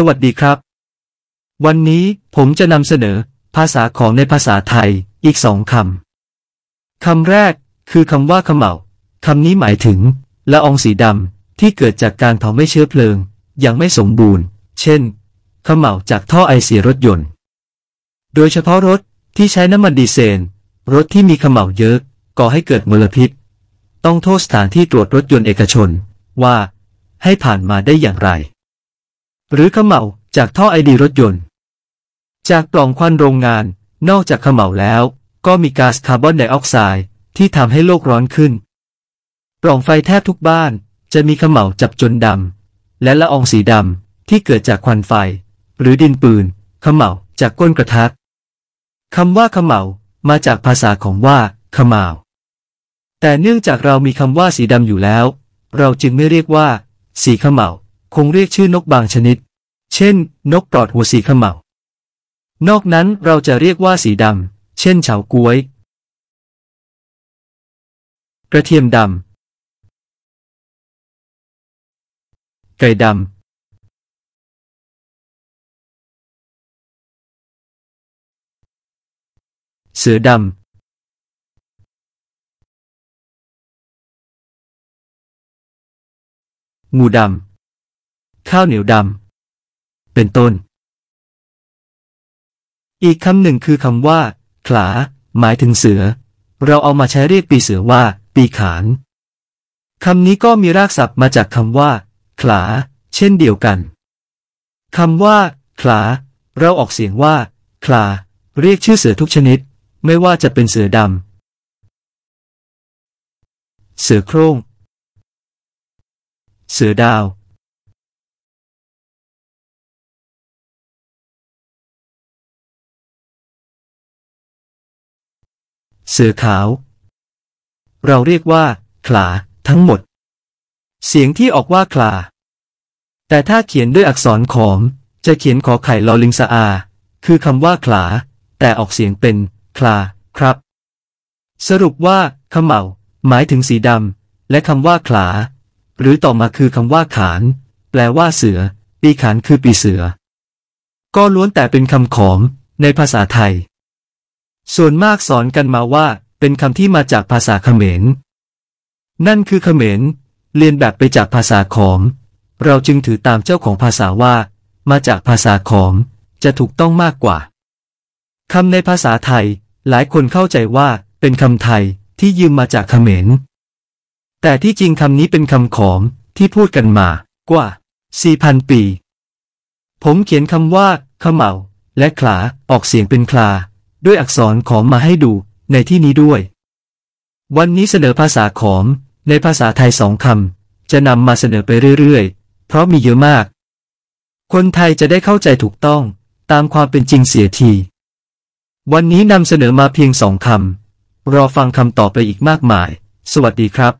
สวัสดีครับ วันนี้ผมจะนำเสนอภาษาของในภาษาไทยอีกสองคำคำแรกคือคำว่าขมเหลาคำนี้หมายถึงละอองสีดำที่เกิดจากการเผาไม่เชื้อเพลิงยังไม่สมบูรณ์ เช่นขมเหลาจากท่อไอเสียรถยนต์ โดยเฉพาะรถที่ใช้น้ำมันดีเซลรถที่มีขมเหลาเยอะก่อให้เกิดมลพิษ ต้องโทษสถานที่ตรวจรถยนต์เอกชนว่า ให้ผ่านมาได้อย่างไรหรือขมเหลาจากท่อไอดีรถยนต์ จากปล่องควันโรงงานนอกจากขมเหลาแล้วก็มีก๊าซคาร์บอนไดออกไซด์ ที่ทำให้โลกร้อนขึ้นปล่องไฟแทบทุกบ้านจะมีขมเหลาจับจนดำและละอองสีดำที่เกิดจากควันไฟหรือดินปืนขมเหลาจากก้นกระทะคำว่าขมเหลามาจากภาษาของว่าขมาวแต่เนื่องจากเรามีคำว่าสีดำอยู่แล้ว เราจึงไม่เรียกว่า สีขมเหลาคงเรียกชื่อนกบางชนิดเช่น นกปลอดหัวสีขมเหลานอกนั้นเราจะเรียกว่าสีดำ เช่น เฉาก้วย กระเทียมดำไก่ดำเสือดำงูดำข้าวเหนียวดำเป็นต้น อีกคำหนึ่งคือคำว่าขลา หมายถึงเสือ เราเอามาใช้เรียกปีเสือว่า ปีขานคำนี้ก็มีรากศัพท์มาจากคำว่าขลา เช่นเดียวกัน คำว่าขลาเราออกเสียงว่าขลา เรียกชื่อเสือทุกชนิด ไม่ว่าจะเป็นเสือดำ เสือโครง่ง เสือดาวเสือขาว เราเรียกว่าขลา ทั้งหมด เสียงที่ออกว่าขลา แต่ถ้าเขียนด้วยอักษรขอม จะเขียนขอไข่ลอลิงสะอา คือคำว่าขลา แต่ออกเสียงเป็น คลา ครับ สรุปว่าขมเหมาหมายถึงสีดำและคำว่าขลา หรือต่อมาคือคำว่า ขานแปลว่าเสือ ปีขานคือปีเสือ ก็ล้วนแต่เป็นคำขอมในภาษาไทยส่วนมากสอนกันมาว่า เป็นคำที่มาจากภาษา เขมรนั่นคือเขมรเรียนแบบไปจากภาษาขอม เราจึงถือตามเจ้าของภาษาว่า มาจากภาษาขอม จะถูกต้องมากกว่าคำในภาษาไทย หลายคนเข้าใจว่าเป็นคำไทยที่ยืมมาจากเขมรแต่ที่จริงคำนี้เป็นคำขอม ที่พูดกันมา กว่า4,000ปี ผมเขียนคำว่าขมเหลาและขลาออกเสียงเป็นคลาด้วยอักษรขอมมาให้ดูในที่นี้ด้วย วันนี้เสนอภาษาขอม ในภาษาไทยสองคำจะนำมาเสนอไปเรื่อยๆ เพราะมีเยอะมาก คนไทยจะได้เข้าใจถูกต้องตามความเป็นจริงเสียที วันนี้นำเสนอมาเพียงสองคำรอฟังคำตอบไปอีกมากมาย สวัสดีครับ